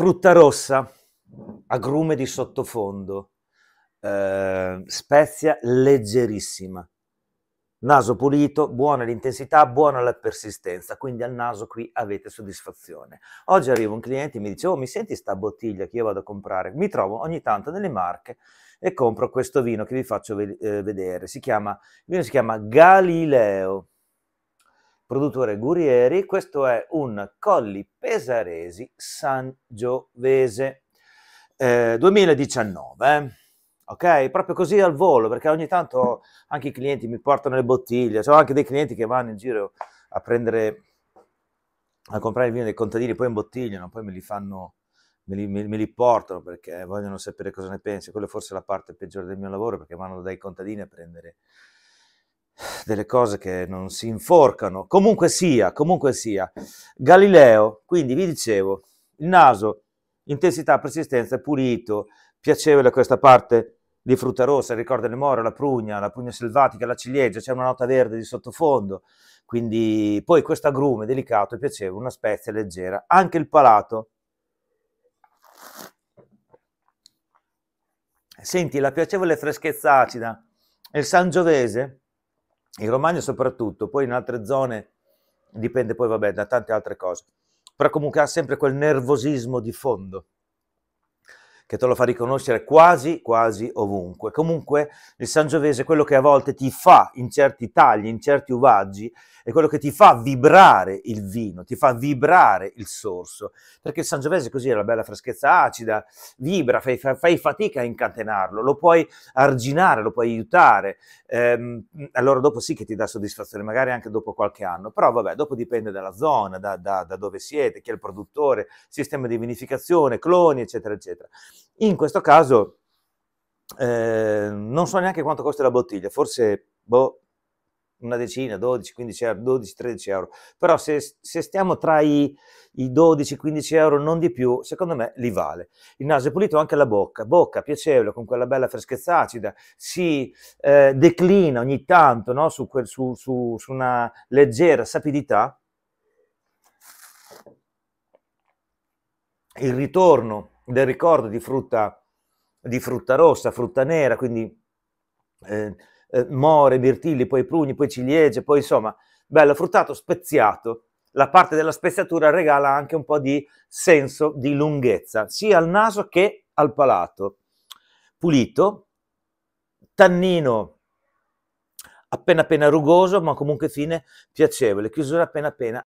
frutta rossa, agrume di sottofondo, eh, spezia leggerissima, naso pulito, buona l'intensità, buona la persistenza, quindi al naso qui avete soddisfazione. Oggi arriva un cliente e mi dice, oh mi senti sta bottiglia che io vado a comprare? Mi trovo ogni tanto nelle marche e compro questo vino che vi faccio eh, vedere, si chiama, il vino si chiama Galileo, Produttore Gurieri, questo è un Colli Pesaresi Sangiovese eh, 2019. Eh. Ok? Proprio così al volo, perché ogni tanto anche i clienti mi portano le bottiglie, cioè ho anche dei clienti che vanno in giro a prendere a comprare il vino dei contadini, poi imbottigliano, poi me li fanno, me li, me, me li, portano perché vogliono sapere cosa ne pensi. Quella è forse la parte peggiore del mio lavoro perché vanno dai contadini a prendere delle cose che non si inforcano. Comunque sia, comunque sia. Galileo, quindi vi dicevo, il naso, intensità, persistenza, pulito, piacevole questa parte di frutta rossa, ricorda le more, la prugna, la prugna selvatica, la ciliegia, c'è una nota verde di sottofondo, quindi poi questo agrume delicato e piacevole, una spezia leggera. Anche il palato. Senti la piacevole freschezza acida, il sangiovese, in Romagna soprattutto, poi in altre zone dipende poi vabbè, da tante altre cose, però comunque ha sempre quel nervosismo di fondo che te lo fa riconoscere quasi, quasi ovunque. Comunque il Sangiovese quello che a volte ti fa in certi tagli, in certi uvaggi, è quello che ti fa vibrare il vino, ti fa vibrare il sorso, perché il Sangiovese così è la bella freschezza acida, vibra, fai, fai fatica a incatenarlo, lo puoi arginare, lo puoi aiutare, ehm, allora dopo sì che ti dà soddisfazione, magari anche dopo qualche anno, però vabbè, dopo dipende dalla zona, da, da, da dove siete, chi è il produttore, sistema di vinificazione, cloni, eccetera, eccetera. In questo caso eh, non so neanche quanto costa la bottiglia, forse boh, una decina, 12, 15 euro, 12, 13 euro. Però se, se stiamo tra i, i, 12, 15 euro, non di più, secondo me li vale. Il naso è pulito anche la bocca, bocca piacevole, con quella bella freschezza acida, si eh, declina ogni tanto no? su, quel, su, su, su una leggera sapidità. Il ritorno del ricordo di frutta, di frutta rossa, frutta nera, quindi eh, eh, more, mirtilli, poi prugni, poi ciliegie, poi insomma, bello fruttato, speziato. La parte della speziatura regala anche un po' di senso di lunghezza, sia al naso che al palato. Pulito, tannino appena appena rugoso, ma comunque fine piacevole, chiusura appena appena